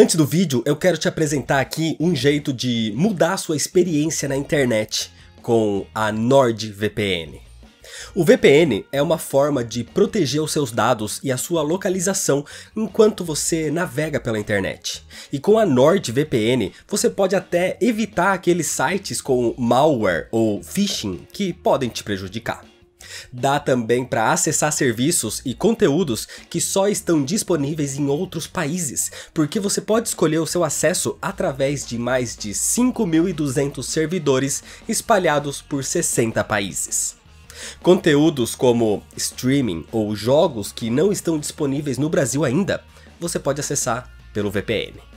Antes do vídeo, eu quero te apresentar aqui um jeito de mudar sua experiência na internet com a NordVPN. O VPN é uma forma de proteger os seus dados e a sua localização enquanto você navega pela internet. E com a NordVPN, você pode até evitar aqueles sites com malware ou phishing que podem te prejudicar. Dá também para acessar serviços e conteúdos que só estão disponíveis em outros países, porque você pode escolher o seu acesso através de mais de 5.200 servidores espalhados por 60 países. Conteúdos como streaming ou jogos que não estão disponíveis no Brasil ainda, você pode acessar pelo VPN.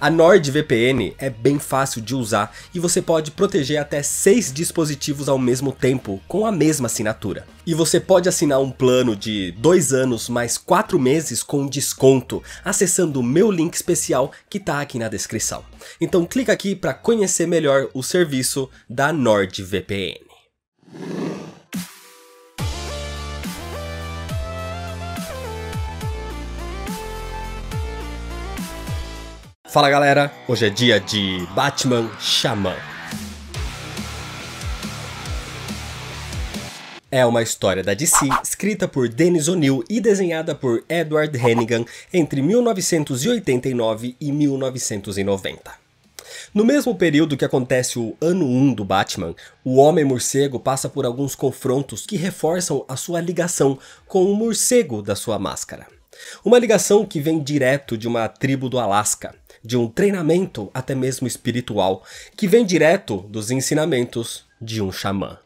A NordVPN é bem fácil de usar e você pode proteger até seis dispositivos ao mesmo tempo com a mesma assinatura. E você pode assinar um plano de dois anos mais quatro meses com desconto, acessando o meu link especial que está aqui na descrição. Então clica aqui para conhecer melhor o serviço da NordVPN. Fala galera, hoje é dia de Batman Xamã. É uma história da DC, escrita por Dennis O'Neill e desenhada por Edward Hennigan entre 1989 e 1990. No mesmo período que acontece o ano 1 do Batman, o Homem-Morcego passa por alguns confrontos que reforçam a sua ligação com o morcego da sua máscara. Uma ligação que vem direto de uma tribo do Alasca, de um treinamento, até mesmo espiritual, que vem direto dos ensinamentos de um xamã.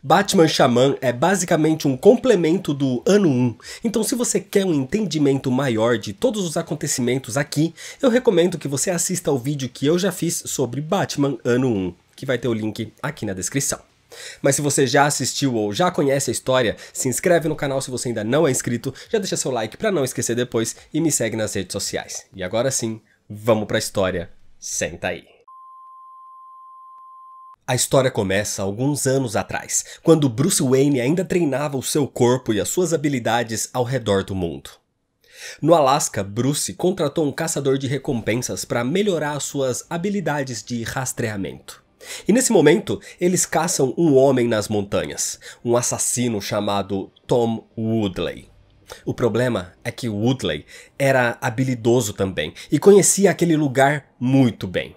Batman Xamã é basicamente um complemento do Ano 1, então se você quer um entendimento maior de todos os acontecimentos aqui, eu recomendo que você assista ao vídeo que eu já fiz sobre Batman Ano 1, que vai ter o link aqui na descrição. Mas se você já assistiu ou já conhece a história, se inscreve no canal se você ainda não é inscrito, já deixa seu like para não esquecer depois e me segue nas redes sociais. E agora sim, Vamos para a história. Senta aí. A história começa alguns anos atrás, quando Bruce Wayne ainda treinava o seu corpo e as suas habilidades ao redor do mundo. No Alasca, Bruce contratou um caçador de recompensas para melhorar suas habilidades de rastreamento. E nesse momento, eles caçam um homem nas montanhas, um assassino chamado Tom Woodley. O problema é que Woodley era habilidoso também e conhecia aquele lugar muito bem.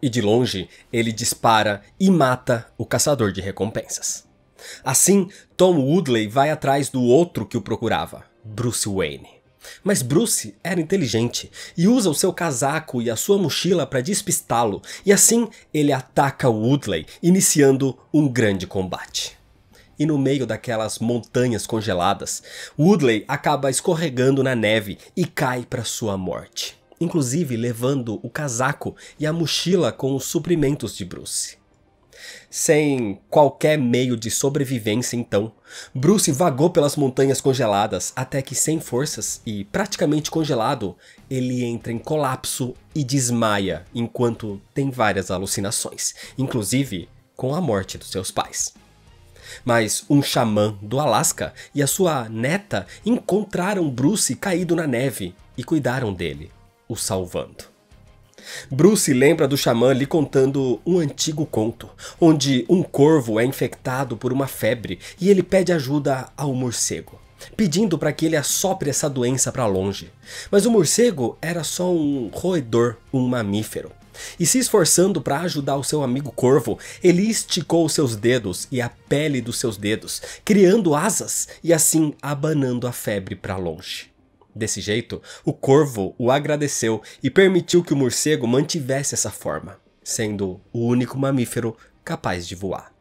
E de longe, ele dispara e mata o caçador de recompensas. Assim, Tom Woodley vai atrás do outro que o procurava, Bruce Wayne. Mas Bruce era inteligente e usa o seu casaco e a sua mochila para despistá-lo, e assim ele ataca Woodley, iniciando um grande combate e no meio daquelas montanhas congeladas, Woodley acaba escorregando na neve e cai para sua morte, inclusive levando o casaco e a mochila com os suprimentos de Bruce. Sem qualquer meio de sobrevivência, então, Bruce vagou pelas montanhas congeladas até que, sem forças e praticamente congelado, ele entra em colapso e desmaia enquanto tem várias alucinações, inclusive com a morte dos seus pais. Mas um xamã do Alasca e a sua neta encontraram Bruce caído na neve e cuidaram dele, o salvando. Bruce lembra do xamã lhe contando um antigo conto, onde um corvo é infectado por uma febre e ele pede ajuda ao morcego, pedindo para que ele assopre essa doença para longe. Mas o morcego era só um roedor, um mamífero, e se esforçando para ajudar o seu amigo corvo, ele esticou seus dedos e a pele dos seus dedos, criando asas e assim abanando a febre para longe. Desse jeito, o corvo o agradeceu e permitiu que o morcego mantivesse essa forma, sendo o único mamífero capaz de voar.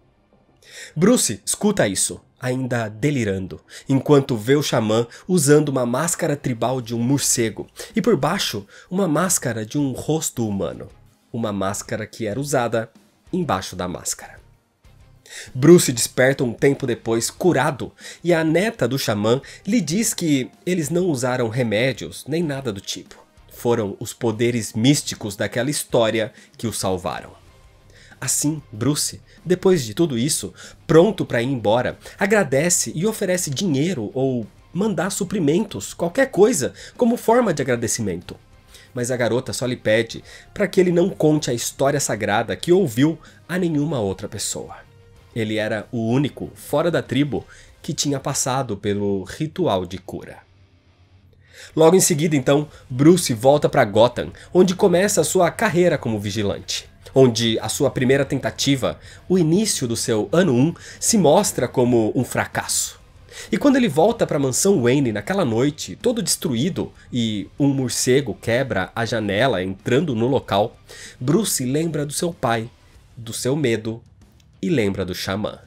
Bruce escuta isso, ainda delirando, enquanto vê o xamã usando uma máscara tribal de um morcego e por baixo uma máscara de um rosto humano uma máscara que era usada embaixo da máscara. Bruce desperta um tempo depois curado e a neta do xamã lhe diz que eles não usaram remédios nem nada do tipo. Foram os poderes místicos daquela história que o salvaram. Assim, Bruce, depois de tudo isso, pronto para ir embora, agradece e oferece dinheiro ou mandar suprimentos, qualquer coisa, como forma de agradecimento mas a garota só lhe pede para que ele não conte a história sagrada que ouviu a nenhuma outra pessoa. Ele era o único, fora da tribo, que tinha passado pelo ritual de cura. Logo em seguida, então, Bruce volta para Gotham, onde começa a sua carreira como vigilante, onde a sua primeira tentativa, o início do seu ano 1, se mostra como um fracasso. E quando ele volta para a mansão Wayne naquela noite, todo destruído, e um morcego quebra a janela entrando no local, Bruce lembra do seu pai, do seu medo e lembra do xamã.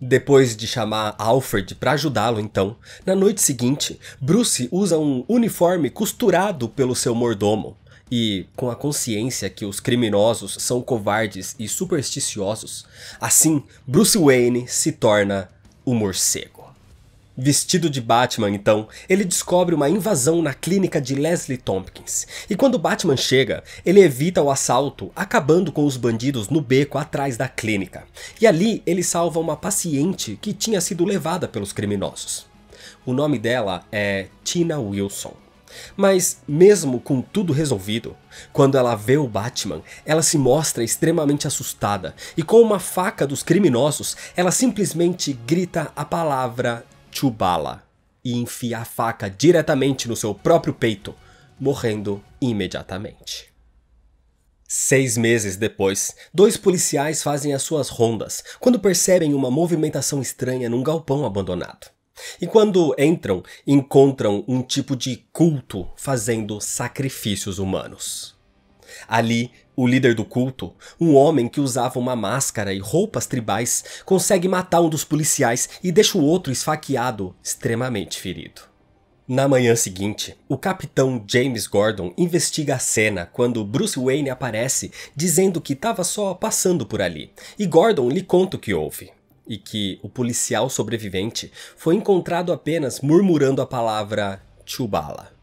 Depois de chamar Alfred para ajudá-lo, então, na noite seguinte, Bruce usa um uniforme costurado pelo seu mordomo. E, com a consciência que os criminosos são covardes e supersticiosos, assim Bruce Wayne se torna o morcego. Vestido de Batman, então, ele descobre uma invasão na clínica de Leslie Tompkins. E quando Batman chega, ele evita o assalto, acabando com os bandidos no beco atrás da clínica. E ali ele salva uma paciente que tinha sido levada pelos criminosos. O nome dela é Tina Wilson. Mas, mesmo com tudo resolvido, quando ela vê o Batman, ela se mostra extremamente assustada e, com uma faca dos criminosos, ela simplesmente grita a palavra Chubala e enfia a faca diretamente no seu próprio peito, morrendo imediatamente. Seis meses depois, dois policiais fazem as suas rondas quando percebem uma movimentação estranha num galpão abandonado. E quando entram, encontram um tipo de culto fazendo sacrifícios humanos. Ali o líder do culto, um homem que usava uma máscara e roupas tribais, consegue matar um dos policiais e deixa o outro esfaqueado, extremamente ferido. Na manhã seguinte, o capitão James Gordon investiga a cena quando Bruce Wayne aparece dizendo que estava só passando por ali, e Gordon lhe conta o que houve. E que o policial sobrevivente foi encontrado apenas murmurando a palavra Chubala.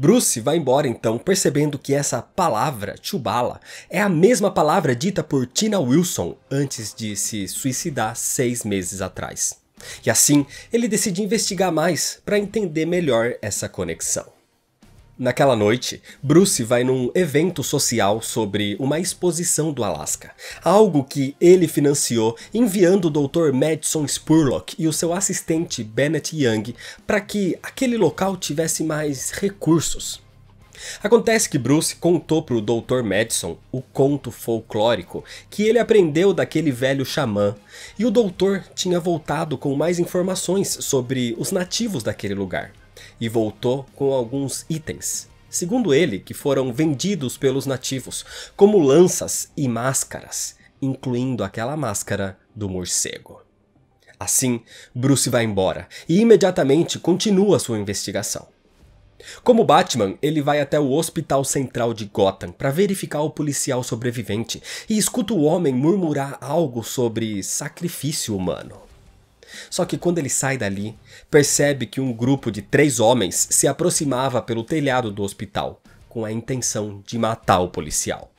Bruce vai embora então, percebendo que essa palavra, Chubala, é a mesma palavra dita por Tina Wilson antes de se suicidar seis meses atrás. E assim, ele decide investigar mais para entender melhor essa conexão. Naquela noite, Bruce vai num evento social sobre uma exposição do Alasca, algo que ele financiou enviando o Dr. Madison Spurlock e o seu assistente Bennett Young para que aquele local tivesse mais recursos. Acontece que Bruce contou para o Dr. Madison o conto folclórico que ele aprendeu daquele velho xamã, e o doutor tinha voltado com mais informações sobre os nativos daquele lugar e voltou com alguns itens, segundo ele, que foram vendidos pelos nativos, como lanças e máscaras, incluindo aquela máscara do morcego. Assim, Bruce vai embora e imediatamente continua sua investigação. Como Batman, ele vai até o Hospital Central de Gotham para verificar o policial sobrevivente e escuta o homem murmurar algo sobre sacrifício humano. Só que quando ele sai dali, percebe que um grupo de três homens se aproximava pelo telhado do hospital, com a intenção de matar o policial.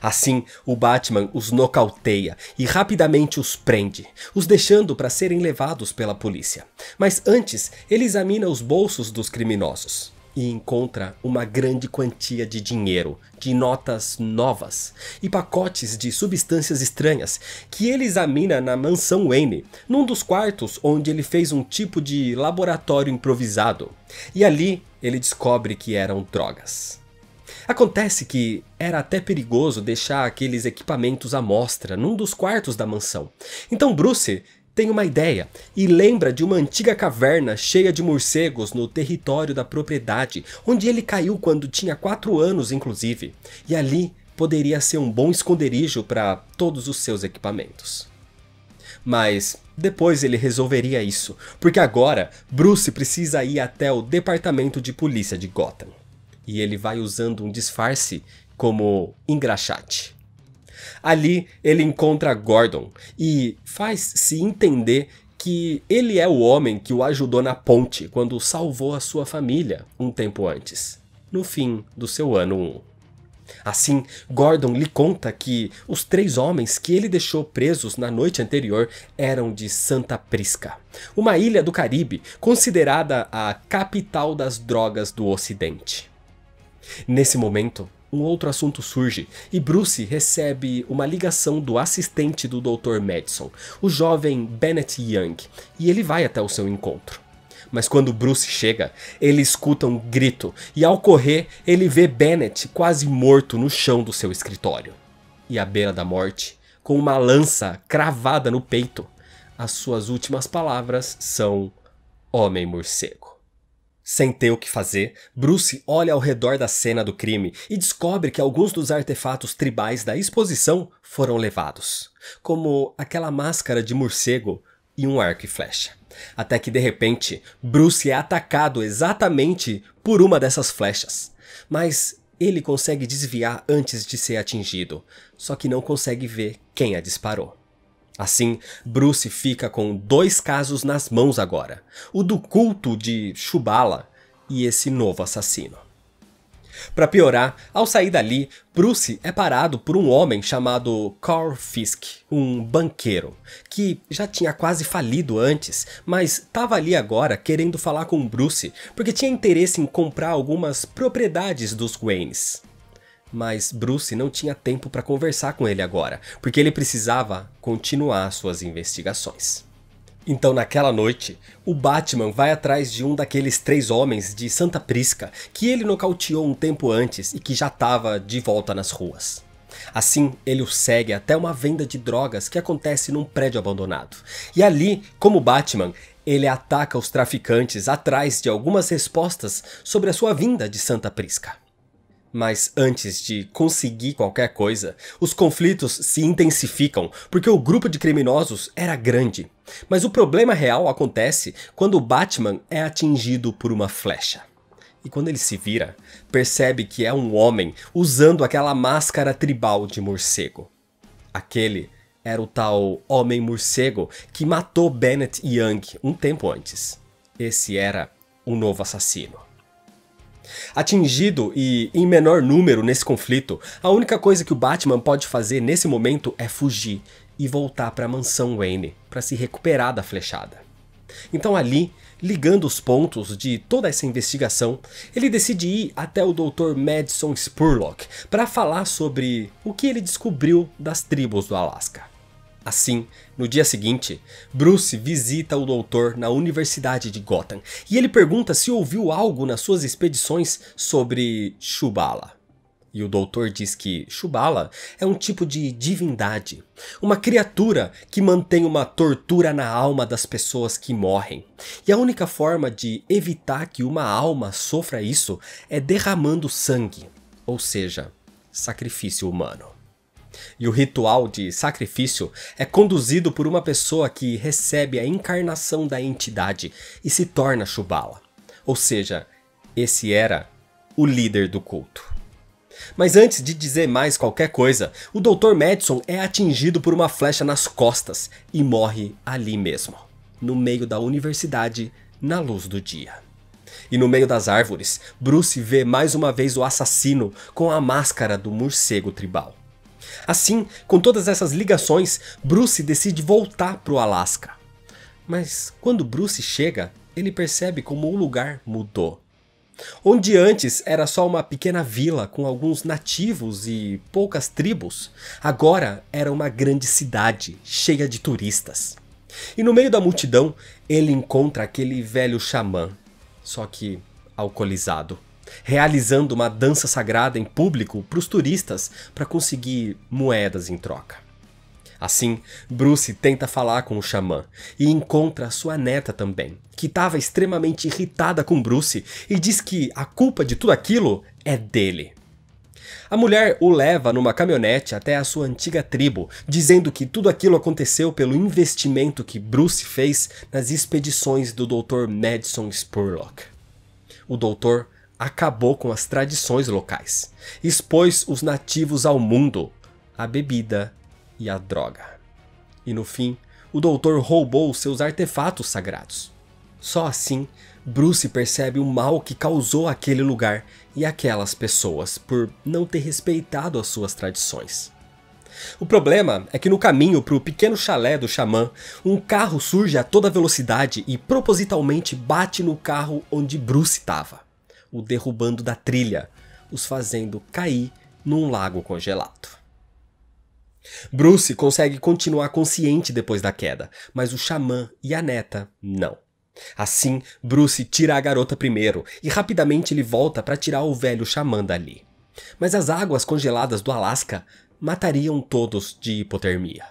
Assim, o Batman os nocauteia e rapidamente os prende, os deixando para serem levados pela polícia. Mas antes, ele examina os bolsos dos criminosos e encontra uma grande quantia de dinheiro, de notas novas e pacotes de substâncias estranhas que ele examina na mansão Wayne, num dos quartos onde ele fez um tipo de laboratório improvisado. E ali ele descobre que eram drogas. Acontece que era até perigoso deixar aqueles equipamentos à mostra num dos quartos da mansão. Então Bruce tem uma ideia e lembra de uma antiga caverna cheia de morcegos no território da propriedade, onde ele caiu quando tinha 4 anos, inclusive, e ali poderia ser um bom esconderijo para todos os seus equipamentos. Mas depois ele resolveria isso, porque agora Bruce precisa ir até o departamento de polícia de Gotham. E ele vai usando um disfarce como engraxate. Ali ele encontra Gordon e faz-se entender que ele é o homem que o ajudou na ponte quando salvou a sua família um tempo antes, no fim do seu ano 1. Assim, Gordon lhe conta que os três homens que ele deixou presos na noite anterior eram de Santa Prisca, uma ilha do Caribe considerada a capital das drogas do Ocidente. Nesse momento, um outro assunto surge e Bruce recebe uma ligação do assistente do Dr. Madison, o jovem Bennett Young, e ele vai até o seu encontro. Mas quando Bruce chega, ele escuta um grito e ao correr, ele vê Bennett quase morto no chão do seu escritório. E à beira da morte, com uma lança cravada no peito, as suas últimas palavras são: Homem morcego. Sem ter o que fazer, Bruce olha ao redor da cena do crime e descobre que alguns dos artefatos tribais da exposição foram levados, como aquela máscara de morcego e um arco e flecha. Até que de repente, Bruce é atacado exatamente por uma dessas flechas. Mas ele consegue desviar antes de ser atingido, só que não consegue ver quem a disparou. Assim, Bruce fica com dois casos nas mãos agora: o do culto de Chubala e esse novo assassino. Para piorar, ao sair dali, Bruce é parado por um homem chamado Carl Fisk, um banqueiro, que já tinha quase falido antes, mas estava ali agora querendo falar com Bruce porque tinha interesse em comprar algumas propriedades dos Waynes mas Bruce não tinha tempo para conversar com ele agora, porque ele precisava continuar suas investigações. Então, naquela noite, o Batman vai atrás de um daqueles três homens de Santa Prisca que ele nocauteou um tempo antes e que já estava de volta nas ruas. Assim, ele o segue até uma venda de drogas que acontece num prédio abandonado. E ali, como Batman, ele ataca os traficantes atrás de algumas respostas sobre a sua vinda de Santa Prisca. Mas antes de conseguir qualquer coisa, os conflitos se intensificam porque o grupo de criminosos era grande. Mas o problema real acontece quando o Batman é atingido por uma flecha. E quando ele se vira, percebe que é um homem usando aquela máscara tribal de morcego. Aquele era o tal Homem Morcego que matou Bennett Young um tempo antes. Esse era o novo assassino. Atingido e em menor número nesse conflito, a única coisa que o Batman pode fazer nesse momento é fugir e voltar para a mansão Wayne para se recuperar da flechada. Então ali, ligando os pontos de toda essa investigação, ele decide ir até o Dr. Madison Spurlock para falar sobre o que ele descobriu das tribos do Alasca. Assim, no dia seguinte, Bruce visita o doutor na Universidade de Gotham e ele pergunta se ouviu algo nas suas expedições sobre Shubala. E o doutor diz que Shubala é um tipo de divindade, uma criatura que mantém uma tortura na alma das pessoas que morrem. E a única forma de evitar que uma alma sofra isso é derramando sangue, ou seja, sacrifício humano. E o ritual de sacrifício é conduzido por uma pessoa que recebe a encarnação da entidade e se torna Chubala, Ou seja, esse era o líder do culto. Mas antes de dizer mais qualquer coisa, o Dr. Madison é atingido por uma flecha nas costas e morre ali mesmo, no meio da universidade, na luz do dia. E no meio das árvores, Bruce vê mais uma vez o assassino com a máscara do morcego tribal. Assim, com todas essas ligações, Bruce decide voltar para o Alasca. Mas quando Bruce chega, ele percebe como o lugar mudou. Onde antes era só uma pequena vila com alguns nativos e poucas tribos, agora era uma grande cidade cheia de turistas. E no meio da multidão, ele encontra aquele velho xamã, só que alcoolizado realizando uma dança sagrada em público para os turistas para conseguir moedas em troca. Assim, Bruce tenta falar com o xamã e encontra sua neta também, que estava extremamente irritada com Bruce e diz que a culpa de tudo aquilo é dele. A mulher o leva numa caminhonete até a sua antiga tribo, dizendo que tudo aquilo aconteceu pelo investimento que Bruce fez nas expedições do Dr. Madison Spurlock. O doutor acabou com as tradições locais, expôs os nativos ao mundo, à bebida e à droga. E no fim, o doutor roubou seus artefatos sagrados. Só assim, Bruce percebe o mal que causou aquele lugar e aquelas pessoas por não ter respeitado as suas tradições. O problema é que no caminho para o pequeno chalé do xamã, um carro surge a toda velocidade e propositalmente bate no carro onde Bruce estava o derrubando da trilha, os fazendo cair num lago congelado. Bruce consegue continuar consciente depois da queda, mas o xamã e a neta não. Assim, Bruce tira a garota primeiro e rapidamente ele volta para tirar o velho xamã dali. Mas as águas congeladas do Alasca matariam todos de hipotermia.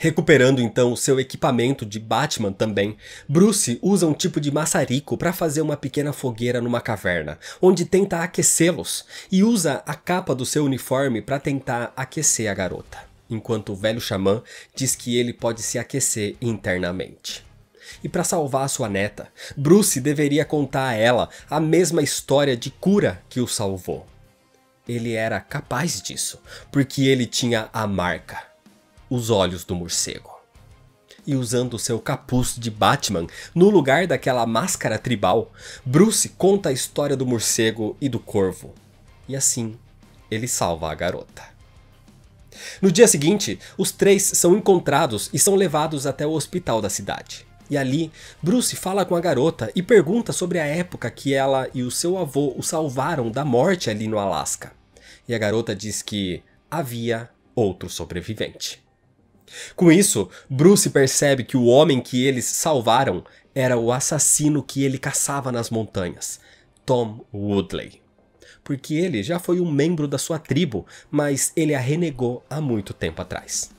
Recuperando então o seu equipamento de Batman também, Bruce usa um tipo de maçarico para fazer uma pequena fogueira numa caverna, onde tenta aquecê-los e usa a capa do seu uniforme para tentar aquecer a garota, enquanto o velho xamã diz que ele pode se aquecer internamente. E para salvar sua neta, Bruce deveria contar a ela a mesma história de cura que o salvou. Ele era capaz disso, porque ele tinha a marca os olhos do morcego. E usando seu capuz de Batman no lugar daquela máscara tribal, Bruce conta a história do morcego e do corvo. E assim, ele salva a garota. No dia seguinte, os três são encontrados e são levados até o hospital da cidade. E ali, Bruce fala com a garota e pergunta sobre a época que ela e o seu avô o salvaram da morte ali no Alasca. E a garota diz que havia outro sobrevivente. Com isso, Bruce percebe que o homem que eles salvaram era o assassino que ele caçava nas montanhas, Tom Woodley. Porque ele já foi um membro da sua tribo, mas ele a renegou há muito tempo atrás.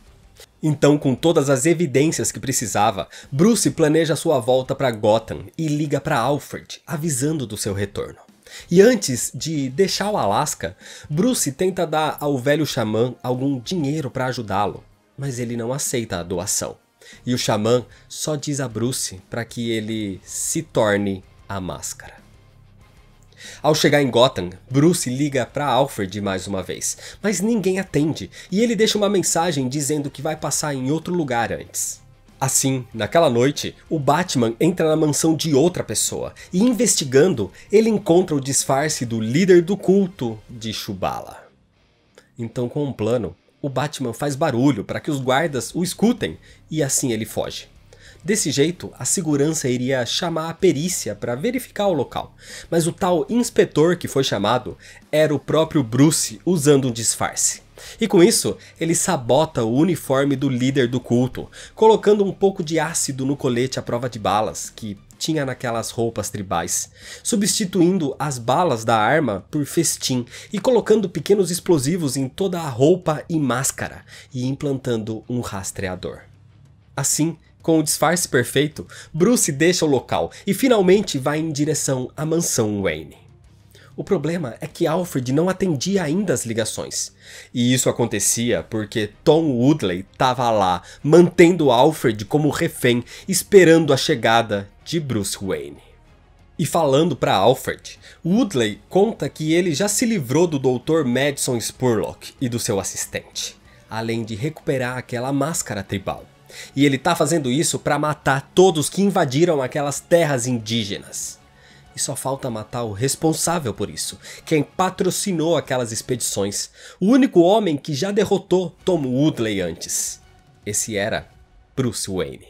Então, com todas as evidências que precisava, Bruce planeja sua volta para Gotham e liga para Alfred, avisando do seu retorno. E antes de deixar o Alasca, Bruce tenta dar ao velho xamã algum dinheiro para ajudá-lo, mas ele não aceita a doação. E o xamã só diz a Bruce para que ele se torne a máscara. Ao chegar em Gotham, Bruce liga para Alfred mais uma vez, mas ninguém atende e ele deixa uma mensagem dizendo que vai passar em outro lugar antes. Assim, naquela noite, o Batman entra na mansão de outra pessoa e, investigando, ele encontra o disfarce do líder do culto de Chubala. Então, com um plano, o Batman faz barulho para que os guardas o escutem e assim ele foge. Desse jeito, a segurança iria chamar a perícia para verificar o local, mas o tal inspetor que foi chamado era o próprio Bruce usando um disfarce. E com isso, ele sabota o uniforme do líder do culto, colocando um pouco de ácido no colete à prova de balas, que tinha naquelas roupas tribais, substituindo as balas da arma por festim e colocando pequenos explosivos em toda a roupa e máscara, e implantando um rastreador. Assim, com o disfarce perfeito, Bruce deixa o local e finalmente vai em direção à mansão Wayne. O problema é que Alfred não atendia ainda as ligações. E isso acontecia porque Tom Woodley estava lá, mantendo Alfred como refém, esperando a chegada de Bruce Wayne. E falando para Alfred, Woodley conta que ele já se livrou do Dr. Madison Spurlock e do seu assistente, além de recuperar aquela máscara tribal. E ele tá fazendo isso para matar todos que invadiram aquelas terras indígenas só falta matar o responsável por isso, quem patrocinou aquelas expedições, o único homem que já derrotou Tom Woodley antes. Esse era Bruce Wayne.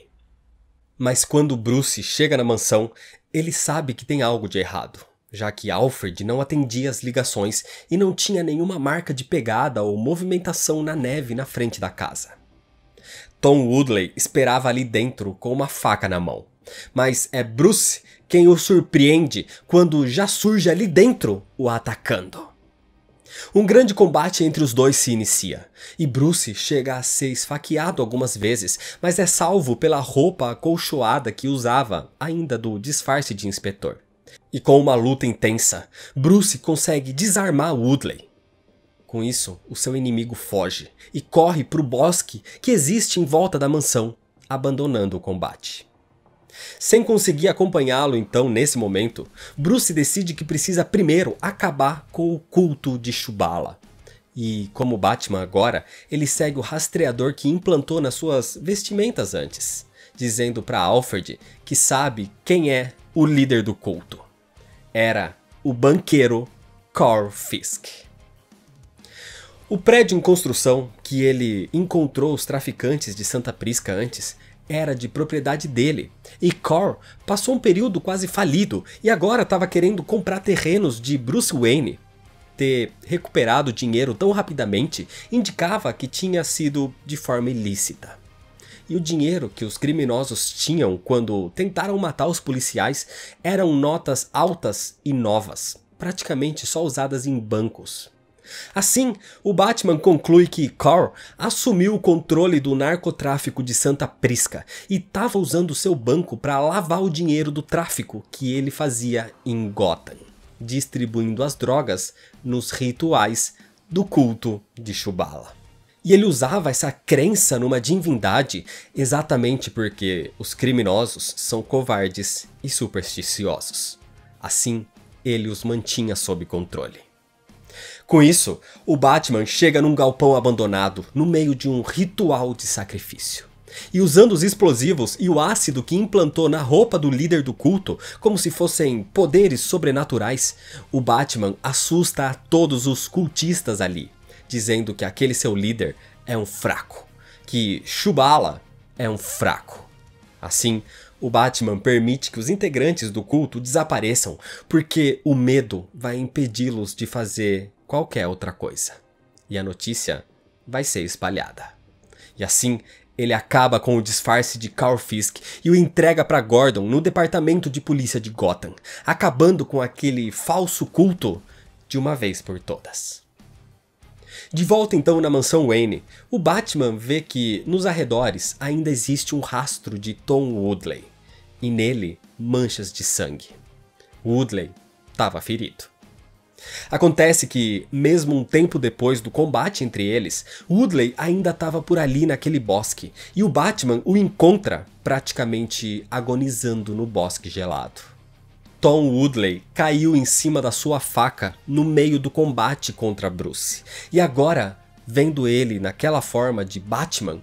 Mas quando Bruce chega na mansão, ele sabe que tem algo de errado, já que Alfred não atendia as ligações e não tinha nenhuma marca de pegada ou movimentação na neve na frente da casa. Tom Woodley esperava ali dentro com uma faca na mão, mas é Bruce quem o surpreende quando já surge ali dentro o atacando. Um grande combate entre os dois se inicia, e Bruce chega a ser esfaqueado algumas vezes, mas é salvo pela roupa acolchoada que usava, ainda do disfarce de inspetor. E com uma luta intensa, Bruce consegue desarmar Woodley. Com isso, o seu inimigo foge e corre para o bosque que existe em volta da mansão, abandonando o combate. Sem conseguir acompanhá-lo, então, nesse momento, Bruce decide que precisa primeiro acabar com o culto de Shubala. E, como Batman agora, ele segue o rastreador que implantou nas suas vestimentas antes, dizendo para Alfred que sabe quem é o líder do culto. Era o banqueiro Carl Fisk. O prédio em construção que ele encontrou os traficantes de Santa Prisca antes era de propriedade dele. E Core passou um período quase falido e agora estava querendo comprar terrenos de Bruce Wayne. Ter recuperado o dinheiro tão rapidamente indicava que tinha sido de forma ilícita. E o dinheiro que os criminosos tinham quando tentaram matar os policiais eram notas altas e novas, praticamente só usadas em bancos. Assim, o Batman conclui que Carl assumiu o controle do narcotráfico de Santa Prisca e estava usando seu banco para lavar o dinheiro do tráfico que ele fazia em Gotham, distribuindo as drogas nos rituais do culto de Shubala. E ele usava essa crença numa divindade exatamente porque os criminosos são covardes e supersticiosos. Assim, ele os mantinha sob controle. Com isso, o Batman chega num galpão abandonado, no meio de um ritual de sacrifício. E usando os explosivos e o ácido que implantou na roupa do líder do culto, como se fossem poderes sobrenaturais, o Batman assusta a todos os cultistas ali, dizendo que aquele seu líder é um fraco, que Shubala é um fraco. Assim, o Batman permite que os integrantes do culto desapareçam, porque o medo vai impedi-los de fazer qualquer outra coisa. E a notícia vai ser espalhada. E assim, ele acaba com o disfarce de Carl Fisk e o entrega para Gordon no departamento de polícia de Gotham, acabando com aquele falso culto de uma vez por todas. De volta então na mansão Wayne, o Batman vê que nos arredores ainda existe um rastro de Tom Woodley e nele manchas de sangue. Woodley estava ferido. Acontece que, mesmo um tempo depois do combate entre eles, Woodley ainda estava por ali naquele bosque e o Batman o encontra praticamente agonizando no bosque gelado. Tom Woodley caiu em cima da sua faca no meio do combate contra Bruce. E agora, vendo ele naquela forma de Batman,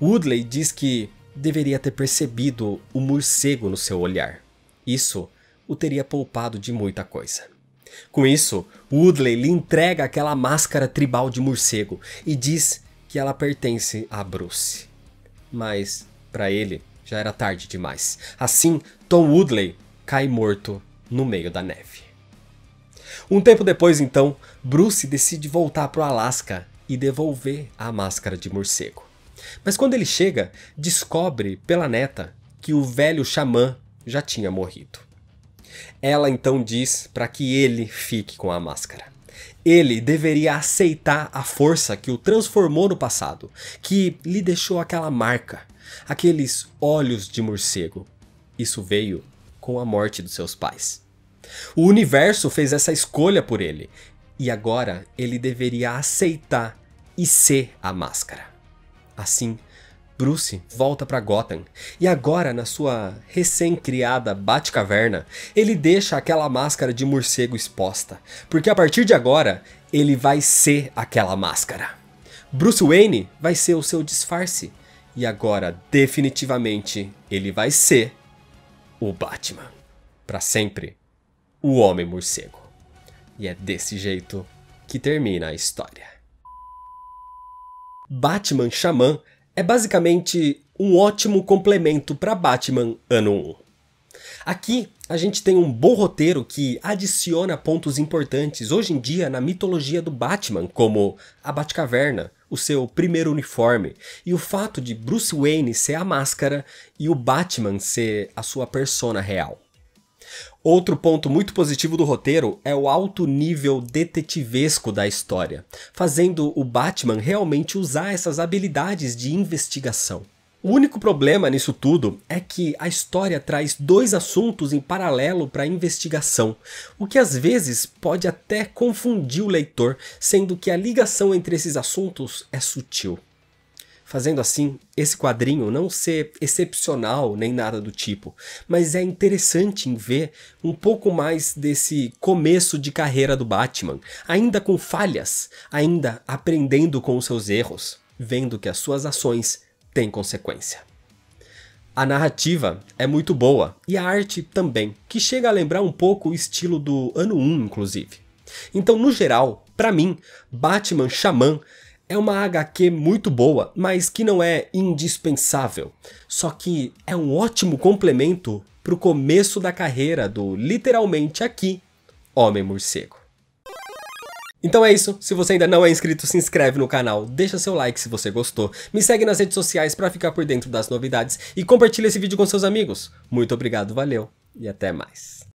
Woodley diz que deveria ter percebido o morcego no seu olhar. Isso o teria poupado de muita coisa. Com isso, Woodley lhe entrega aquela máscara tribal de morcego e diz que ela pertence a Bruce. Mas, para ele, já era tarde demais. Assim, Tom Woodley cai morto no meio da neve. Um tempo depois, então, Bruce decide voltar para o Alasca e devolver a máscara de morcego. Mas quando ele chega, descobre pela neta que o velho xamã já tinha morrido. Ela então diz para que ele fique com a máscara. Ele deveria aceitar a força que o transformou no passado, que lhe deixou aquela marca, aqueles olhos de morcego. Isso veio com a morte dos seus pais. O universo fez essa escolha por ele, e agora ele deveria aceitar e ser a máscara. Assim Bruce volta para Gotham e agora, na sua recém-criada Batcaverna, ele deixa aquela máscara de morcego exposta, porque a partir de agora ele vai ser aquela máscara. Bruce Wayne vai ser o seu disfarce e agora, definitivamente, ele vai ser o Batman. Para sempre, o Homem Morcego. E é desse jeito que termina a história. Batman Xamã é basicamente um ótimo complemento para Batman Ano 1. Aqui a gente tem um bom roteiro que adiciona pontos importantes hoje em dia na mitologia do Batman, como a Batcaverna, o seu primeiro uniforme, e o fato de Bruce Wayne ser a máscara e o Batman ser a sua persona real. Outro ponto muito positivo do roteiro é o alto nível detetivesco da história, fazendo o Batman realmente usar essas habilidades de investigação. O único problema nisso tudo é que a história traz dois assuntos em paralelo para a investigação, o que às vezes pode até confundir o leitor, sendo que a ligação entre esses assuntos é sutil fazendo assim esse quadrinho não ser excepcional nem nada do tipo, mas é interessante em ver um pouco mais desse começo de carreira do Batman, ainda com falhas, ainda aprendendo com os seus erros, vendo que as suas ações têm consequência. A narrativa é muito boa e a arte também, que chega a lembrar um pouco o estilo do ano 1, inclusive. Então, no geral, para mim, Batman Xamã é uma HQ muito boa, mas que não é indispensável. Só que é um ótimo complemento para o começo da carreira do literalmente aqui Homem Morcego. Então é isso, se você ainda não é inscrito, se inscreve no canal, deixa seu like se você gostou, me segue nas redes sociais para ficar por dentro das novidades e compartilha esse vídeo com seus amigos. Muito obrigado, valeu e até mais.